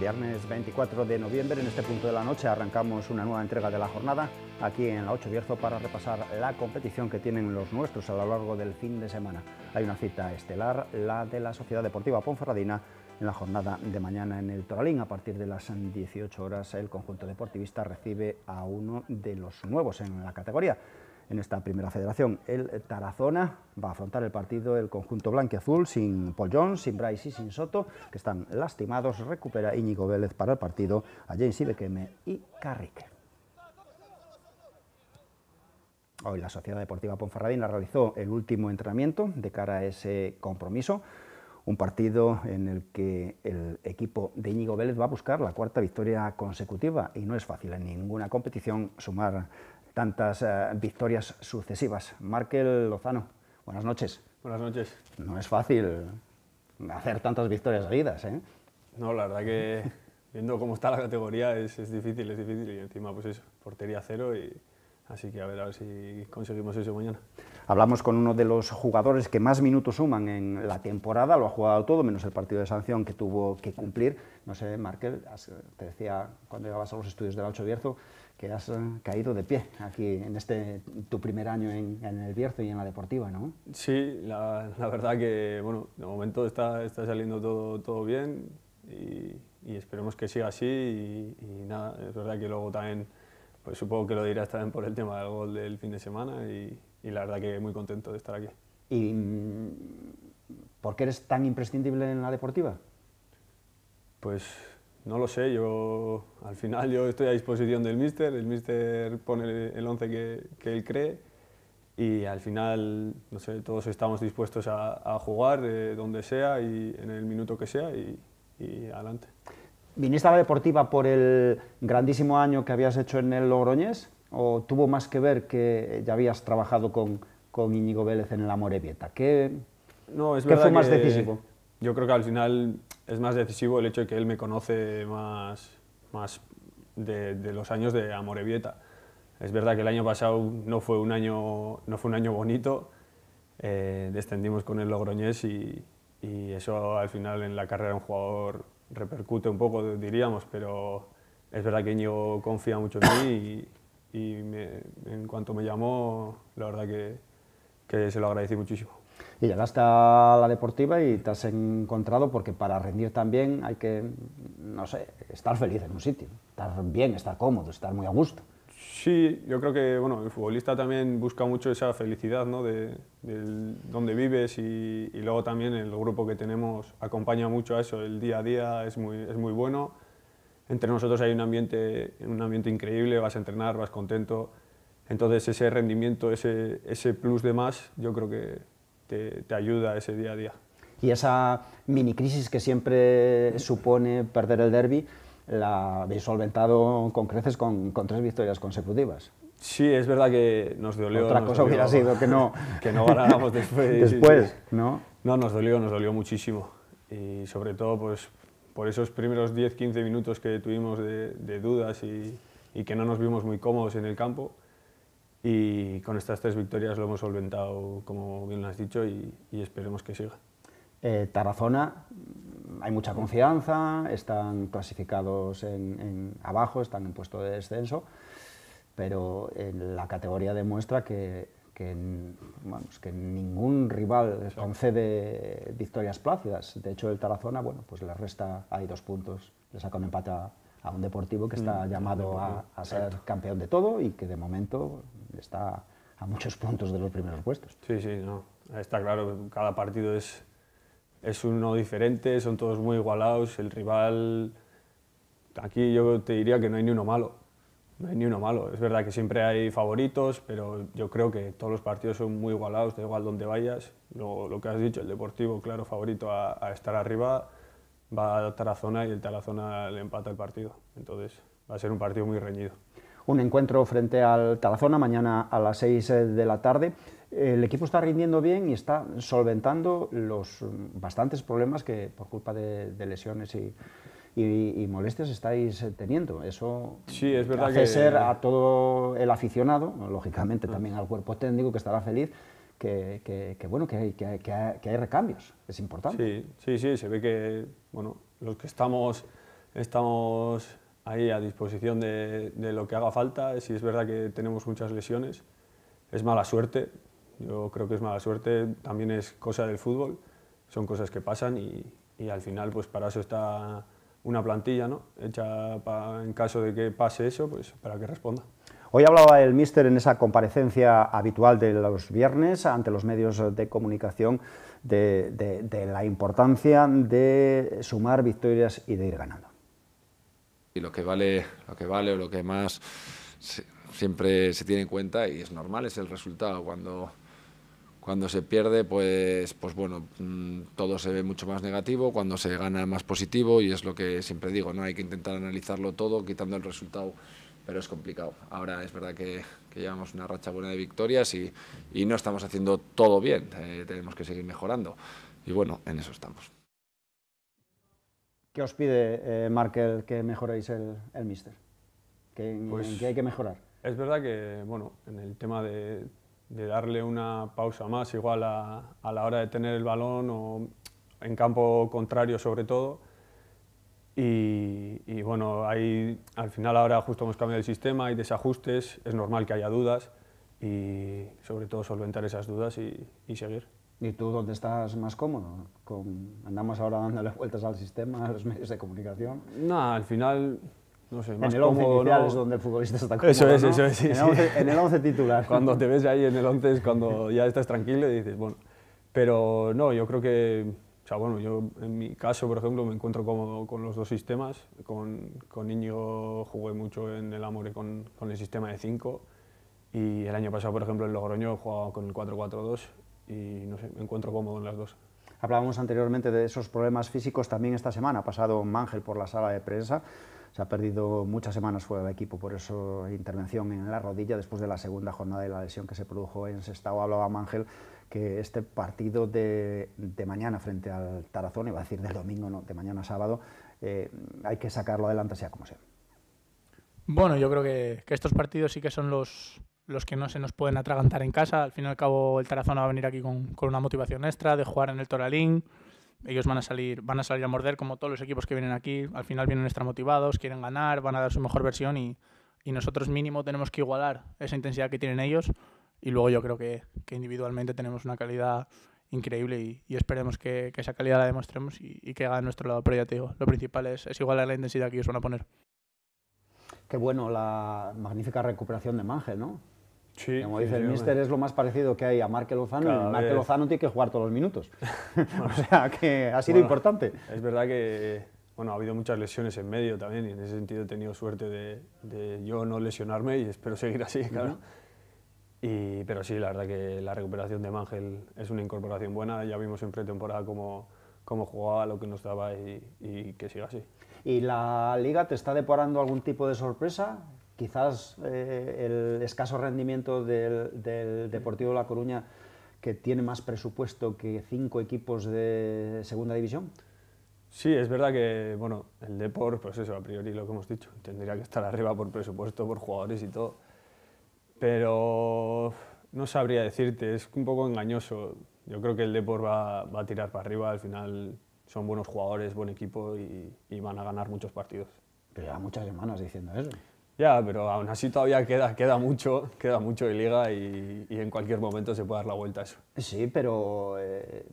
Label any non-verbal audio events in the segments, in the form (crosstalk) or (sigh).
Viernes 24 de noviembre, en este punto de la noche, arrancamos una nueva entrega de la jornada aquí en la 8 Bierzo para repasar la competición que tienen los nuestros a lo largo del fin de semana. Hay una cita estelar, la de la Sociedad Deportiva Ponferradina, en la jornada de mañana en el Toralín. A partir de las 18 horas, el conjunto deportivista recibe a uno de los nuevos en la categoría en esta primera federación. El Tarazona va a afrontar el partido del conjunto azul sin Paul sin Bryce y sin Soto, que están lastimados. Recupera Íñigo Vélez para el partido a James Ibequeme y Carrique. Hoy la Sociedad Deportiva Ponferradina realizó el último entrenamiento de cara a ese compromiso. Un partido en el que el equipo de Íñigo Vélez va a buscar la cuarta victoria consecutiva y no es fácil en ninguna competición sumar tantas eh, victorias sucesivas. Markel Lozano, buenas noches. Buenas noches. No es fácil hacer tantas victorias seguidas, ¿eh? No, la verdad que viendo cómo está la categoría es, difícil, es difícil. Y encima, pues es portería cero. Y, así que a ver, a ver si conseguimos eso mañana. Hablamos con uno de los jugadores que más minutos suman en la temporada. Lo ha jugado todo, menos el partido de sanción que tuvo que cumplir. No sé, Markel, te decía cuando llegabas a los estudios del Ancho Bierzo que has eh, caído de pie aquí en este tu primer año en, en el Bierzo y en la Deportiva, ¿no? Sí, la, la verdad que, bueno, de momento está, está saliendo todo, todo bien y, y, esperemos que siga así y, nada, es verdad que luego también, pues supongo que lo dirás también por el tema del gol del fin de semana y, y la verdad que muy contento de estar aquí. ¿Y mm, por qué eres tan imprescindible en la Deportiva? Pues no lo sé, yo al final yo estoy a disposición del míster, el míster pone el 11 que, él cree y al final, no sé, todos estamos dispuestos a, jugar donde sea y en el minuto que sea y, adelante. ¿Viniste a la Deportiva por el grandísimo año que habías hecho en el Logroñés o tuvo más que ver que ya habías trabajado con, con Íñigo Vélez en el Amorebieta? ¿Qué, no, es ¿qué fue más decisivo? yo creo que al final es más decisivo el hecho de que él me conoce más, más de, los años de Amorevieta. Es verdad que el año pasado no fue un año, no fue un año bonito, eh, descendimos con el Logroñés y, y, eso al final en la carrera de un jugador repercute un poco, diríamos, pero es verdad que Íñigo confía mucho en mí y, en cuanto me llamó, la verdad que se lo agradecí muchísimo. Y llegaste a la deportiva y te has encontrado porque para rendir también hay que, no sé, estar feliz en un sitio, estar bien, estar cómodo, estar muy a gusto. Sí, yo creo que bueno, el futbolista también busca mucho esa felicidad ¿no? de, donde vives y, luego también el grupo que tenemos acompaña mucho a eso, el día a día es muy, bueno. Entre nosotros hay un ambiente, un ambiente increíble, vas a entrenar, vas contento. Entonces ese rendimiento, ese, ese plus de más, yo creo que te, ayuda ese día a día. Y esa mini crisis que siempre supone perder el derby, la habéis solventado con creces con, con, tres victorias consecutivas. Sí, es verdad que nos dolió. Otra cosa hubiera sido que no, (laughs) que no ganáramos después. (laughs) después, ¿no? No, nos dolió, nos dolió muchísimo. Y sobre todo pues, por esos primeros 10-15 minutos que tuvimos de, de dudas y, y, que no nos vimos muy cómodos en el campo y con estas tres victorias lo hemos solventado, como bien lo has dicho, y, esperemos que siga. Eh, Tarazona, hay mucha confianza, están clasificados en, abajo, están en puesto de descenso, pero eh, la categoría demuestra que, que, ningún rival concede victorias plácidas. De hecho, el Tarazona, bueno, pues le resta, hay dos puntos, le saca un empate a, un deportivo que mm, está llamado a ser campeón de todo y que de momento está a muchos puntos de los primeros puestos. Sí, sí, no. Está claro, cada partido es, es uno diferente, son todos muy igualados, el rival... Aquí yo te diría que no hay ni uno malo, no hay ni uno malo. Es verdad que siempre hay favoritos, pero yo creo que todos los partidos son muy igualados, da igual donde vayas. lo que has dicho, el Deportivo, claro, favorito a, a estar arriba, va a Tarazona y el Tarazona le empata el partido. Entonces va a ser un partido muy reñido un encuentro frente al Tarazona mañana a las 6 eh, de la tarde. El equipo está rindiendo bien y está solventando los mm, bastantes problemas que por culpa de, lesiones y, molestias estáis eh, teniendo. Eso sí, es verdad hace que... ser a todo el aficionado, lógicamente mm. también al cuerpo técnico que estará feliz, que, bueno, que hay, que, hay recambios, es importante. Sí, sí, sí, se ve que bueno, los que estamos, estamos ahí a disposición de, lo que haga falta. Si es verdad que tenemos muchas lesiones, es mala suerte. Yo creo que es mala suerte, también es cosa del fútbol, son cosas que pasan y, al final pues para eso está una plantilla, Hecha en caso de que pase eso, pues para que responda. Hoy hablaba el míster en esa comparecencia habitual de los viernes ante los medios de comunicación de la importancia de sumar victorias y de ir ganando y lo que vale, lo que vale o lo que más siempre se tiene en cuenta y es normal, es el resultado. Cuando, cuando se pierde, pues, pues bueno, mm, todo se ve mucho más negativo, cuando se gana más positivo y es lo que siempre digo, no hay que intentar analizarlo todo quitando el resultado, pero es complicado. Ahora es verdad que, llevamos una racha buena de victorias y, y no estamos haciendo todo bien, eh, tenemos que seguir mejorando y bueno, en eso estamos. ¿Qué os pide eh, Markel que mejoréis el, míster? ¿Qué, ¿En pues qué hay que mejorar? Es verdad que, bueno, en el tema de, darle una pausa más, igual a, la hora de tener el balón o en campo contrario sobre todo. Y, bueno, hay, al final ahora justo hemos cambiado el sistema, hay desajustes, es normal que haya dudas y sobre todo solventar esas dudas y, y seguir. ¿Y tú dónde estás más cómodo? ¿Andamos ahora dándole (laughs) vueltas al sistema, a los medios de comunicación? No, al final, no sé, en el once es donde el futbolista está (laughs) Eso es, eso es, en, el 11 titular. (laughs) Cuando te ves ahí en el 11 es cuando ya estás tranquilo y dices, bueno. Pero no, yo creo que, o sea, bueno, yo en mi caso, por ejemplo, me encuentro cómodo con los dos sistemas. Con, con jugué mucho en el Amore con, con el sistema de 5. Y el año pasado, por ejemplo, en Logroño jugaba con el 4-4-2 y no sé, me encuentro cómodo en las dos. Hablábamos anteriormente de esos problemas físicos también esta semana. Ha pasado Mangel por la sala de prensa. Se ha perdido muchas semanas fuera del equipo por eso intervención en la rodilla después de la segunda jornada de la lesión que se produjo en Sestao. Hablaba Mangel que este partido de, mañana frente al Tarazón, iba a decir del domingo, no, de mañana a sábado, eh, hay que sacarlo adelante sea como sea. Bueno, yo creo que, que estos partidos sí que son los, los que no se nos pueden atragantar en casa. Al fin y al cabo, el Tarazona va a venir aquí con, una motivación extra de jugar en el Toralín. Ellos van a salir, van a salir a morder como todos los equipos que vienen aquí. Al final vienen extra motivados, quieren ganar, van a dar su mejor versión y, nosotros mínimo tenemos que igualar esa intensidad que tienen ellos. Y luego yo creo que, individualmente tenemos una calidad increíble y, esperemos que, esa calidad la demostremos y, que haga de nuestro lado. Pero ya te lo principal es, es igualar la intensidad que ellos van a poner. Qué bueno la magnífica recuperación de Mangel, ¿no? Como dice el míster, es lo más parecido que hay a Marque Lozano. y Marque Lozano tiene que jugar todos los minutos. (laughs) o sea, que ha sido importante. Es verdad que bueno, ha habido muchas lesiones en medio también y en ese sentido he tenido suerte de, yo no lesionarme y espero seguir así, claro. y, pero sí, la verdad que la recuperación de Mangel es una incorporación buena. Ya vimos en pretemporada cómo, cómo jugaba, lo que nos daba y, y que siga así. ¿Y la liga te está deparando algún tipo de sorpresa? quizás eh, el escaso rendimiento del, Deportivo de La Coruña, que tiene más presupuesto que cinco equipos de segunda división? Sí, es verdad que bueno, el Depor, pues eso, a priori lo que hemos dicho, tendría que estar arriba por presupuesto, por jugadores y todo. Pero no sabría decirte, es un poco engañoso. Yo creo que el Depor va, a tirar para arriba, al final son buenos jugadores, buen equipo y, van a ganar muchos partidos. Pero lleva muchas semanas diciendo eso. Ya, pero aún así todavía queda, queda mucho, queda mucho de liga y, en cualquier momento se puede dar la vuelta a eso. Sí, pero eh,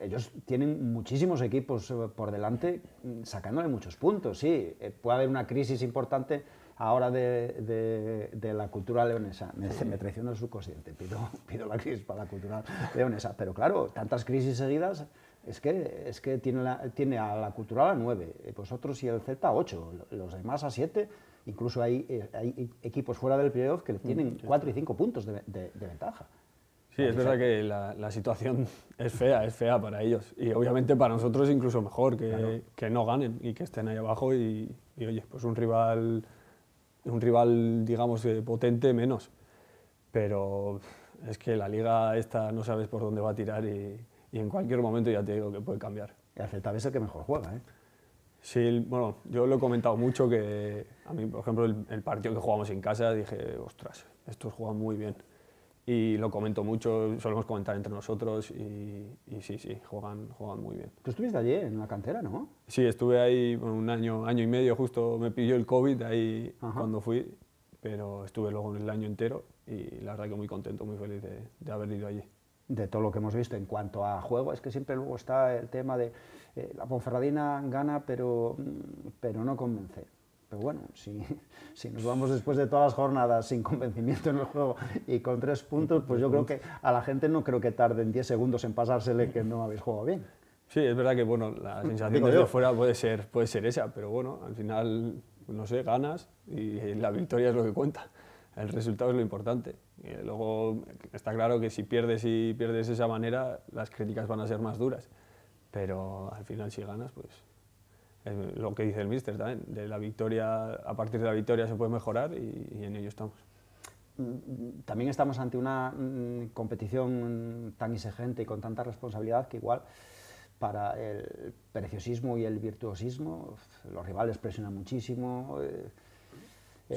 ellos tienen muchísimos equipos eh, por delante sacándole muchos puntos, sí. Eh, puede haber una crisis importante ahora de, de, la cultura leonesa. Me, traiciono el subconsciente, pido, (laughs) pido la crisis para la cultura leonesa. Pero claro, tantas crisis seguidas es que, es que tiene, tiene a la cultural a 9, vosotros y el Z a 8, los demás a siete... Incluso hay, eh, hay equipos fuera del playoff que tienen 4 mm, y 5 puntos de, ventaja. Sí, es verdad que la, situación (laughs) es fea, es fea para ellos. Y obviamente para nosotros incluso mejor que, no ganen y que estén ahí abajo y, oye, pues un rival, un rival digamos, eh, potente menos. Pero es que la liga esta no sabes por dónde va a tirar y, en cualquier momento ya te digo que puede cambiar. Y el Celta es el que mejor juega, ¿eh? Sí, bueno, yo lo he comentado mucho que a mí, por ejemplo, el, partido que jugamos en casa, dije, ostras, estos juegan muy bien. Y lo comento mucho, solemos comentar entre nosotros y, sí, sí, juegan, juegan muy bien. Tú estuviste allí en la cantera, ¿no? Sí, estuve ahí un año, año y medio, justo me pilló el COVID ahí cuando fui, pero estuve luego el año entero y la verdad que muy contento, muy feliz de haber ido allí de todo lo que hemos visto en cuanto a juego, es que siempre luego está el tema de eh, la Ponferradina gana, pero, mm, pero no convence. Pero bueno, si, (laughs) si, nos vamos después de todas las jornadas sin convencimiento en el juego y con tres puntos, pues yo creo que a la gente no creo que tarden 10 segundos en pasársele que no habéis jugado bien. Sí, es verdad que bueno, la (laughs) sensación de fuera puede ser, puede ser esa, pero bueno, al final, no sé, ganas y la victoria es lo que cuenta. El resultado es lo importante luego está claro que si pierdes y pierdes de esa manera, las críticas van a ser más duras. Pero al final si ganas, pues es lo que dice el míster también. De la victoria, a partir de la victoria se puede mejorar y, en ello estamos. Mm, también estamos ante una mm, competición tan exigente y con tanta responsabilidad que igual para el preciosismo y el virtuosismo los rivales presionan muchísimo. Eh,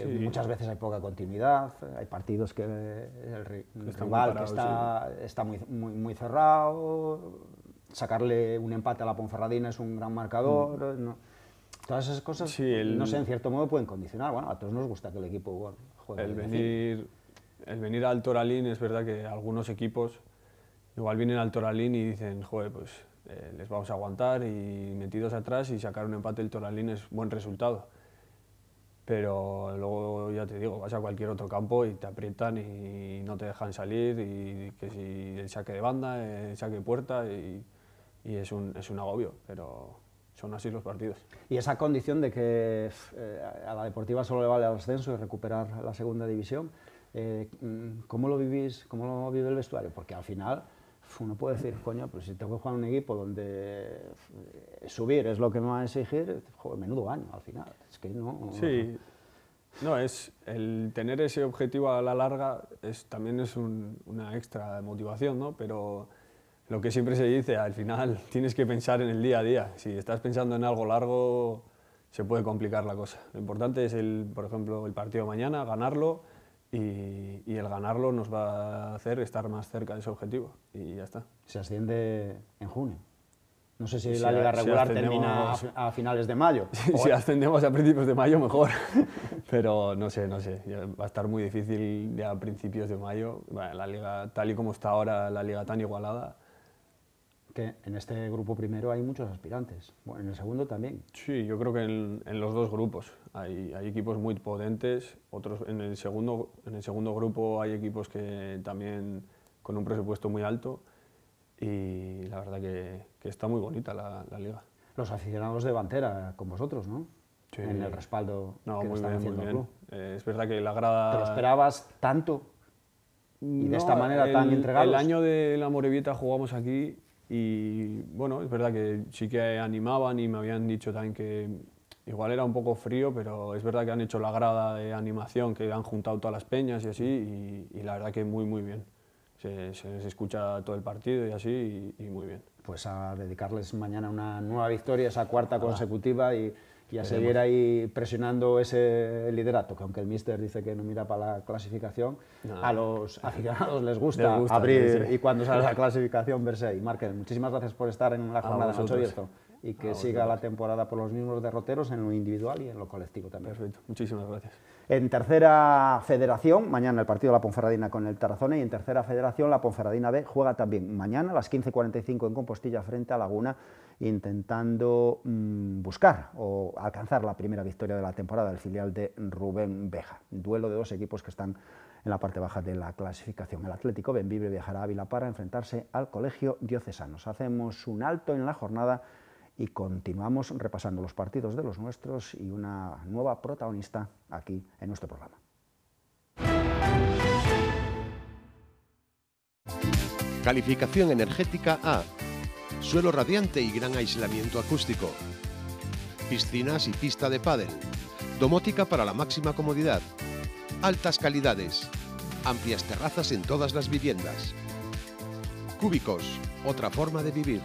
Muchas veces hay poca continuidad, hay partidos que el rival está, está muy, muy, cerrado, sacarle un empate a la Ponferradina es un gran marcador. Mm. Todas esas cosas, no sé, en cierto modo pueden condicionar. Bueno, a todos nos gusta que el equipo El venir, el venir al Toralín es verdad que algunos equipos igual vienen al Toralín y dicen, joder, pues eh, les vamos a aguantar y metidos atrás y sacar un empate del Toralín es buen resultado pero luego ya te digo, vas a cualquier otro campo y te aprietan y no te dejan salir y que si el saque de banda, el saque de puerta y, es, un, es un agobio, pero son así los partidos. Y esa condición de que eh, a la deportiva solo le vale el ascenso y recuperar la segunda división, eh, ¿cómo lo vivís, cómo lo vive el vestuario? Porque al final uno puede decir, coño, pero si tengo que jugar en un equipo donde eh, subir es lo que me va a exigir, joder, menudo año al final. Es que no. Sí. No, es el tener ese objetivo a la larga es, también es una extra motivación, ¿no? Pero lo que siempre se dice, al final (laughs) tienes que pensar en el día a día. Si estás pensando en algo largo, se puede complicar la cosa. Lo importante es, el, por ejemplo, el partido mañana, ganarlo y, el ganarlo nos va a hacer estar más cerca de ese objetivo y ya está. Se asciende en junio. No sé si, la liga regular termina a, finales de mayo. (laughs) Si, ascendemos a principios de mayo, mejor. (laughs) Pero no sé, no sé. Va a estar muy difícil ya a principios de mayo. la liga, tal y como está ahora, la liga tan igualada, que en este grupo primero hay muchos aspirantes. Bueno, en el segundo también. Sí, yo creo que en, los dos grupos hay, hay, equipos muy potentes. Otros, en, el segundo, en el segundo grupo hay equipos que también con un presupuesto muy alto y la verdad que, que está muy bonita la, la, liga. Los aficionados de Bantera con vosotros, ¿no? Sí. En el respaldo no, que muy están haciendo El eh, es verdad que la grada... ¿Te lo esperabas tanto? y de esta manera tan entregados. El año de la morevita jugamos aquí y bueno, es verdad que sí que animaban y me habían dicho también que igual era un poco frío, pero es verdad que han hecho la grada de animación, que han juntado todas las peñas y así, y, la verdad que muy, muy bien. Se, escucha todo el partido y así, y, muy bien. Pues a dedicarles mañana una nueva victoria, esa cuarta consecutiva y y a seguir ahí presionando ese liderato, que aunque el mister dice que no mira para la clasificación, a los aficionados les gusta, abrir y cuando sale la clasificación verse ahí. Marqués, muchísimas gracias por estar en la jornada 8 abierto y que ah, siga la temporada por los mismos derroteros en lo individual y en lo colectivo también. muchísimas gracias. En tercera federación, mañana el partido de la Ponferradina con el Tarazona y en tercera federación la Ponferradina B juega también mañana a las 15.45 en Compostilla frente a Laguna intentando mm, buscar o alcanzar la primera victoria de la temporada del filial de Rubén Beja. Duelo de dos equipos que están en la parte baja de la clasificación. El Atlético Benvibre viajará a Ávila para enfrentarse al Colegio Diocesanos. Hacemos un alto en la jornada y continuamos repasando los partidos de los nuestros y una nueva protagonista aquí en nuestro programa. Calificación energética A. Suelo radiante y gran aislamiento acústico. Piscinas y pista de pádel. Domótica para la máxima comodidad. Altas calidades. Amplias terrazas en todas las viviendas. Cúbicos, otra forma de vivir.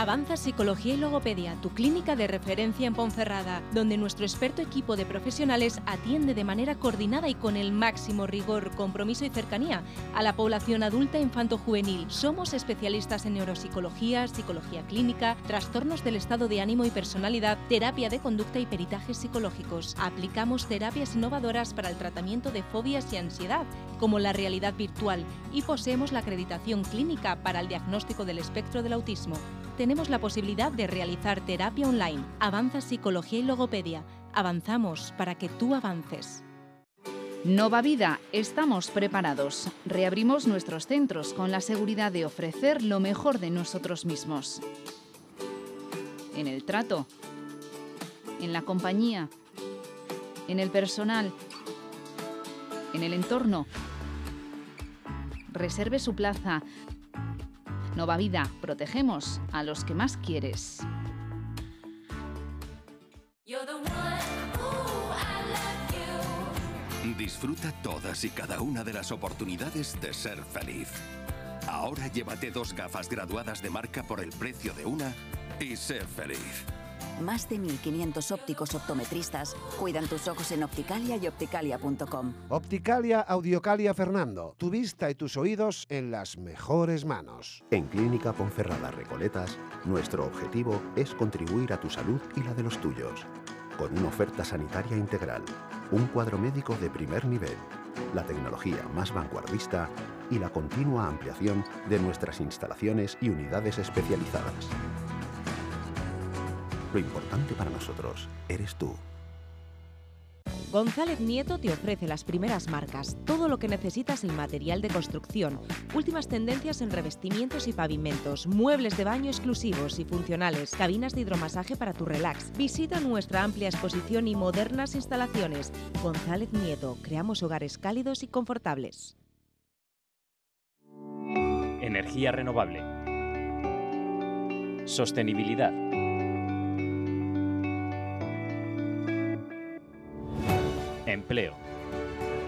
Avanza Psicología y Logopedia, tu clínica de referencia en Ponferrada, donde nuestro experto equipo de profesionales atiende de manera coordinada y con el máximo rigor, compromiso y cercanía a la población adulta e infanto-juvenil. Somos especialistas en neuropsicología, psicología clínica, trastornos del estado de ánimo y personalidad, terapia de conducta y peritajes psicológicos. Aplicamos terapias innovadoras para el tratamiento de fobias y ansiedad, como la realidad virtual, y poseemos la acreditación clínica para el diagnóstico del espectro del autismo tenemos la posibilidad de realizar terapia online. Avanza Psicología y Logopedia. Avanzamos para que tú avances. Nova Vida, estamos preparados. Reabrimos nuestros centros con la seguridad de ofrecer lo mejor de nosotros mismos. En el trato, en la compañía, en el personal, en el entorno. Reserve su plaza, Nueva Vida, protegemos a los que más quieres. Disfruta todas y cada una de las oportunidades de ser feliz. Ahora llévate dos gafas graduadas de marca por el precio de una y sé feliz. Más de 1.500 ópticos optometristas cuidan tus ojos en Opticalia y opticalia.com. Opticalia Audiocalia Fernando, tu vista y tus oídos en las mejores manos. En Clínica Ponferrada Recoletas, nuestro objetivo es contribuir a tu salud y la de los tuyos. Con una oferta sanitaria integral, un cuadro médico de primer nivel, la tecnología más vanguardista y la continua ampliación de nuestras instalaciones y unidades especializadas. Lo importante para nosotros eres tú. González Nieto te ofrece las primeras marcas, todo lo que necesitas en material de construcción, últimas tendencias en revestimientos y pavimentos, muebles de baño exclusivos y funcionales, cabinas de hidromasaje para tu relax. Visita nuestra amplia exposición y modernas instalaciones. González Nieto, creamos hogares cálidos y confortables. Energía renovable. Sostenibilidad empleo,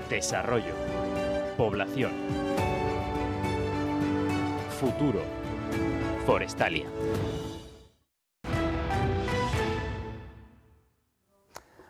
desarrollo, población, futuro, forestalia.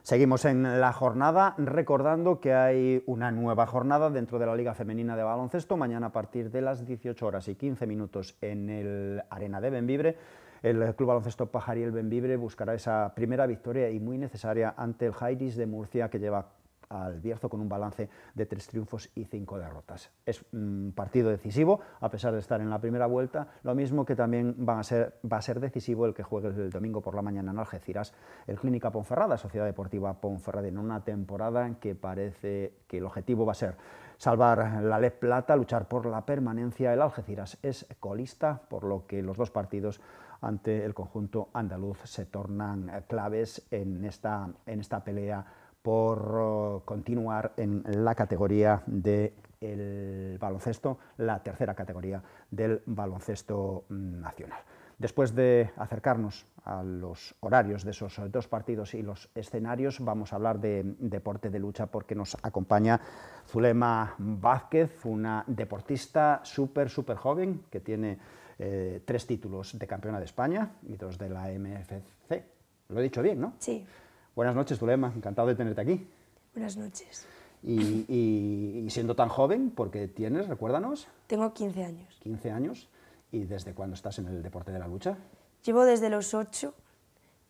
Seguimos en la jornada recordando que hay una nueva jornada dentro de la Liga Femenina de Baloncesto mañana a partir de las 18 horas y 15 minutos en el Arena de Benvibre. El Club Baloncesto Pajariel Benvibre buscará esa primera victoria y muy necesaria ante el Jairis de Murcia que lleva al Bierzo con un balance de tres triunfos y cinco derrotas. Es un partido decisivo, a pesar de estar en la primera vuelta, lo mismo que también a ser, va a ser decisivo el que juegue el domingo por la mañana en Algeciras el Clínica Ponferrada, Sociedad Deportiva Ponferrada, en una temporada en que parece que el objetivo va a ser salvar la Lez Plata, luchar por la permanencia. El Algeciras es colista, por lo que los dos partidos ante el conjunto andaluz se tornan claves en esta, en esta pelea por oh, continuar en la categoría del el baloncesto, la tercera categoría del baloncesto mm, nacional. Después de acercarnos a los horarios de esos dos partidos y los escenarios, vamos a hablar de deporte de lucha porque nos acompaña Zulema Vázquez, una deportista súper, súper joven que tiene eh, tres títulos de campeona de España y dos de la MFC. Lo he dicho bien, ¿no? Sí. Buenas noches, Zulema, encantado de tenerte aquí. Buenas noches. Y, siendo tan joven, porque tienes, recuérdanos. Tengo 15 años. 15 años. ¿Y desde cuándo estás en el deporte de la lucha? Llevo desde los 8,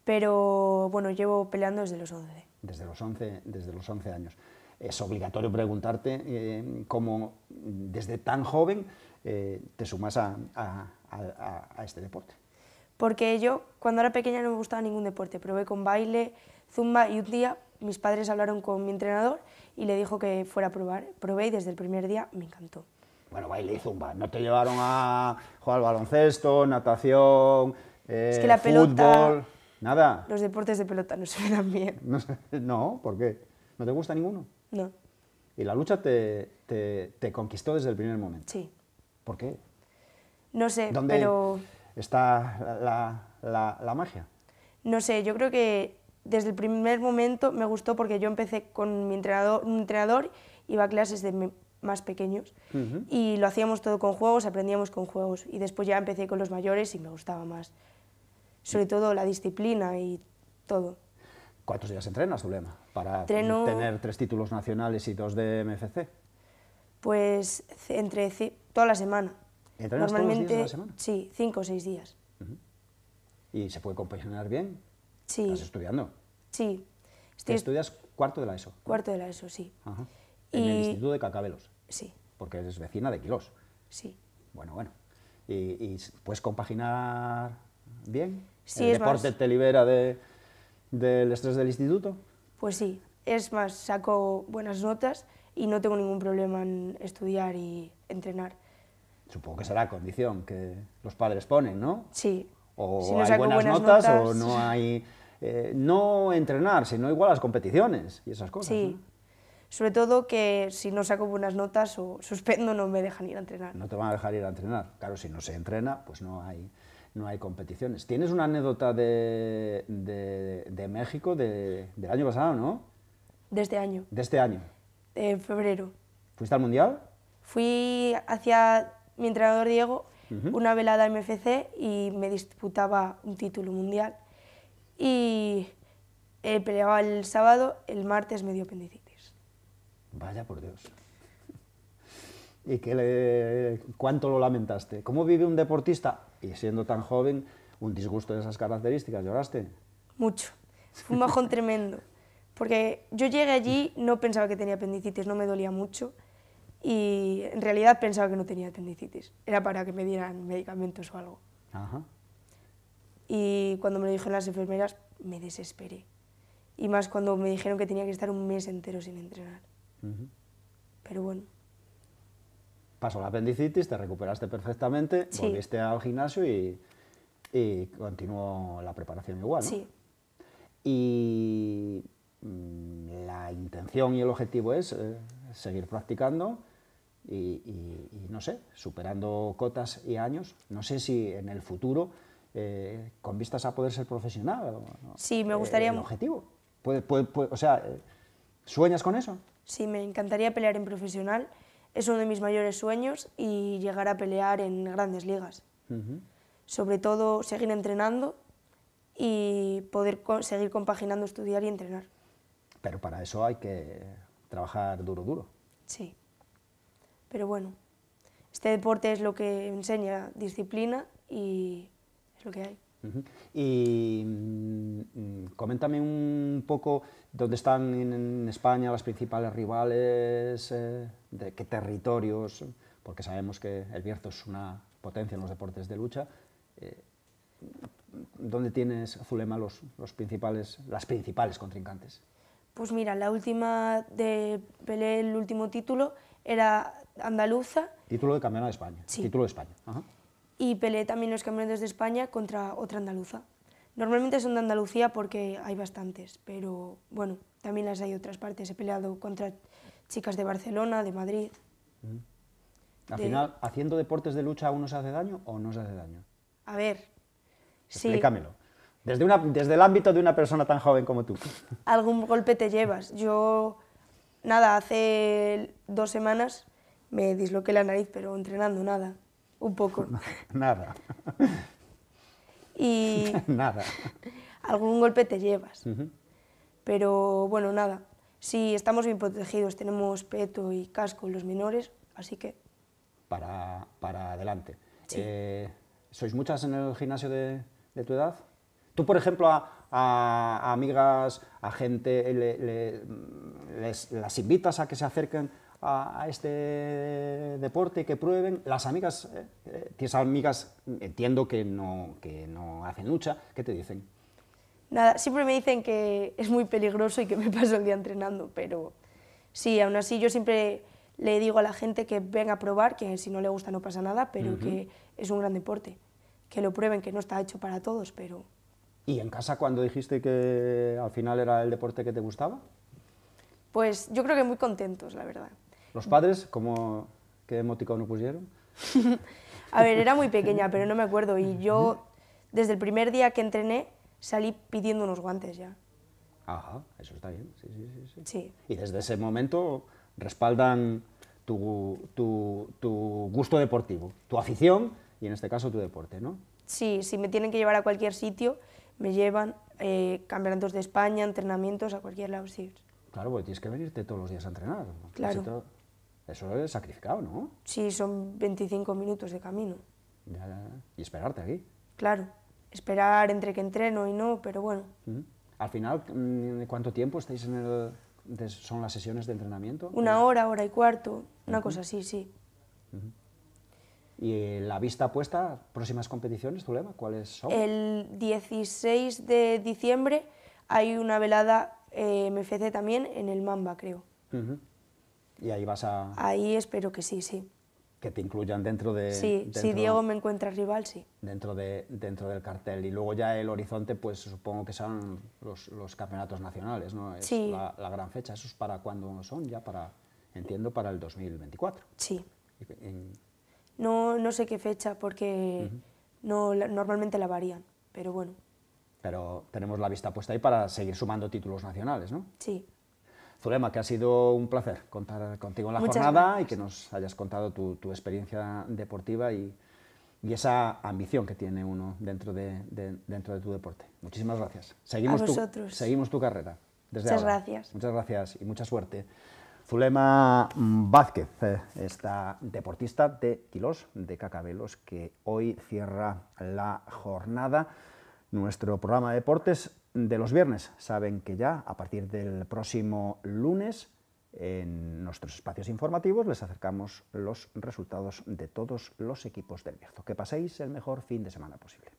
pero bueno, llevo peleando desde los 11. Desde los 11, desde los 11 años. Es obligatorio preguntarte eh, cómo desde tan joven eh, te sumas a, a este deporte. Porque yo, cuando era pequeña, no me gustaba ningún deporte. Probé con baile, zumba y un día mis padres hablaron con mi entrenador y le dijo que fuera a probar. Probé y desde el primer día me encantó. Bueno, baile y zumba. ¿No te llevaron a jugar al baloncesto, natación, eh, es que eh, fútbol? Pelota, nada. Los deportes de pelota no se ven bien. (laughs) No, ¿por qué? ¿No te gusta ninguno? No. ¿Y la lucha te, conquistó desde el primer momento? Sí. ¿Por qué? No sé, ¿Dónde está la magia? No sé, yo creo que desde el primer momento me gustó porque yo empecé con mi entrenador, un entrenador, iba a clases de más pequeños y lo hacíamos todo con juegos, aprendíamos con juegos y después ya empecé con los mayores y me gustaba más. Sobre todo la disciplina y todo. ¿Cuántos días entrenas, Zulema, para tener tres títulos nacionales y dos de MFC? Pues entre toda la semana. ¿Entrenas Normalmente, la semana? Sí, cinco o seis días. ¿Y se puede compaginar bien? ¿Estás estudiando? Sí. Estoy... ¿Estudias cuarto de la ESO? Cuarto de la ESO, sí. En el Instituto de Cacabelos. Sí. Porque eres vecina de Quilos. Sí. Bueno, bueno. ¿Y, puedes compaginar bien? Sí, ¿El deporte te libera de, del estrés del instituto? Pues sí. Es más, saco buenas notas y no tengo ningún problema en estudiar y entrenar. Supongo que será condición que los padres ponen, ¿no? Sí. O no hay buenas, notas, o no hay eh, no entrenar, sino igual las competiciones y esas cosas. Sí. Sobre todo que si no saco buenas notas o suspendo no me dejan ir a entrenar. No te van a dejar ir a entrenar. Claro, si no se entrena, pues no hay, no hay competiciones. Tienes una anécdota de, México del año pasado, ¿no? De este año. De este año. En febrero. ¿Fuiste al Mundial? Fui hacia mi entrenador Diego, una velada MFC y me disputaba un título mundial y eh, peleaba el sábado, el martes me dio apendicitis. Vaya por Dios. ¿Y qué cuánto lo lamentaste? ¿Cómo vive un deportista, y siendo tan joven, un disgusto de esas características? ¿Lloraste? Mucho. Fue un bajón tremendo. Porque yo llegué allí, no pensaba que tenía apendicitis, no me dolía mucho. Y en realidad pensaba que no tenía apendicitis. Era para que me dieran medicamentos o algo. Ajá. Y cuando me lo dijeron las enfermeras, me desesperé. Y más cuando me dijeron que tenía que estar un mes entero sin entrenar. Pero bueno. Pasó la apendicitis, te recuperaste perfectamente, volviste al gimnasio y, continuó la preparación igual. ¿no? Sí. Y mm, la intención y el objetivo es eh, seguir practicando y, y, no sé, superando cotas y años. No sé si en el futuro eh, con vistas a poder ser profesional. Sí, me eh, gustaría... el objetivo. o sea, eh, ¿sueñas con eso? Sí, me encantaría pelear en profesional. Es uno de mis mayores sueños y llegar a pelear en grandes ligas. Sobre todo, seguir entrenando y poder seguir compaginando estudiar y entrenar. Pero para eso hay que trabajar duro, duro. Sí. Pero bueno, este deporte es lo que enseña disciplina y lo que hay. Y mm, mm, coméntame un poco dónde están en, España las principales rivales, eh, de qué territorios, porque sabemos que el Bierzo es una potencia en los deportes de lucha. Eh, ¿Dónde tienes, Zulema, los, los, principales, las principales contrincantes? Pues mira, la última de Pelé, el último título era andaluza. Título de campeona de España. Sí. Título de España. Ajá y peleé también los campeonatos de España contra otra andaluza. Normalmente son de Andalucía porque hay bastantes, pero bueno, también las hay de otras partes. He peleado contra chicas de Barcelona, de Madrid. Mm. Al final, ¿haciendo deportes de lucha uno se hace daño o no se hace daño? A ver, Desde, desde el ámbito de una persona tan joven como tú. (laughs) Algún golpe te llevas. Yo, nada, hace dos semanas me disloqué la nariz, pero entrenando nada. Un poco. (laughs) Nada. Y... (laughs) nada. Algún golpe te llevas. Pero bueno, nada. Sí, estamos bien protegidos, tenemos peto y casco los menores, así que... Para, adelante. Eh, ¿Sois muchas en el gimnasio de, tu edad? Tú, por ejemplo, a, amigas, a gente, les, las invitas a que se acerquen a, este deporte, que prueben. Las amigas, eh, eh, tienes amigas, entiendo que no, que no hacen lucha, ¿qué te dicen? Nada, siempre me dicen que es muy peligroso y que me paso el día entrenando, pero sí, aún así yo siempre le digo a la gente que venga a probar, que si no le gusta no pasa nada, pero que es un gran deporte, que lo prueben, que no está hecho para todos, pero... ¿Y en casa cuando dijiste que al final era el deporte que te gustaba? Pues yo creo que muy contentos, la verdad. ¿Los padres cómo, qué emoticono pusieron? (laughs) a ver, era muy pequeña, pero no me acuerdo. Y yo, desde el primer día que entrené, salí pidiendo unos guantes ya. Ajá, eso está bien. Sí, sí, sí. Y desde ese momento respaldan tu, tu, tu gusto deportivo, tu afición y en este caso tu deporte, ¿no? Sí, si me tienen que llevar a cualquier sitio, me llevan eh, campeonatos de España, entrenamientos, a cualquier lado, Claro, porque tienes que venirte todos los días a entrenar. Claro. Eso es sacrificado, ¿no? Sí, son 25 minutos de camino. Y esperarte aquí. Claro, esperar entre que entreno y no, pero bueno. Al final, mm, ¿cuánto tiempo estáis en el... son las sesiones de entrenamiento? Una hora, hora y cuarto, una cosa así, sí. ¿Y la vista puesta, próximas competiciones, Zulema, cuáles son? El 16 de diciembre hay una velada eh, MFC también en el Mamba, creo. Y ahí vas a... Ahí espero que sí, sí. Que te incluyan dentro de... Sí, si Diego me encuentra rival, sí. Dentro, de, dentro del cartel. Y luego ya el horizonte, pues supongo que son los, campeonatos nacionales, ¿no? sí. la, la, gran fecha. ¿Eso es para cuándo son? Ya para, entiendo, para el 2024. Sí. No, no sé qué fecha, porque no, normalmente la varían, pero bueno. Pero tenemos la vista puesta ahí para seguir sumando títulos nacionales, ¿no? Sí. Zulema, que ha sido un placer contar contigo en la jornada y que nos hayas contado tu, experiencia deportiva y, esa ambición que tiene uno dentro de, dentro de tu deporte. Muchísimas gracias. Seguimos, tu, seguimos tu carrera. Desde Muchas gracias. Muchas gracias y mucha suerte. Zulema Vázquez, eh, esta deportista de kilos de Cacabelos, que hoy cierra la jornada. Nuestro programa de deportes de los viernes saben que ya a partir del próximo lunes en nuestros espacios informativos les acercamos los resultados de todos los equipos del Bierzo. Que paséis el mejor fin de semana posible.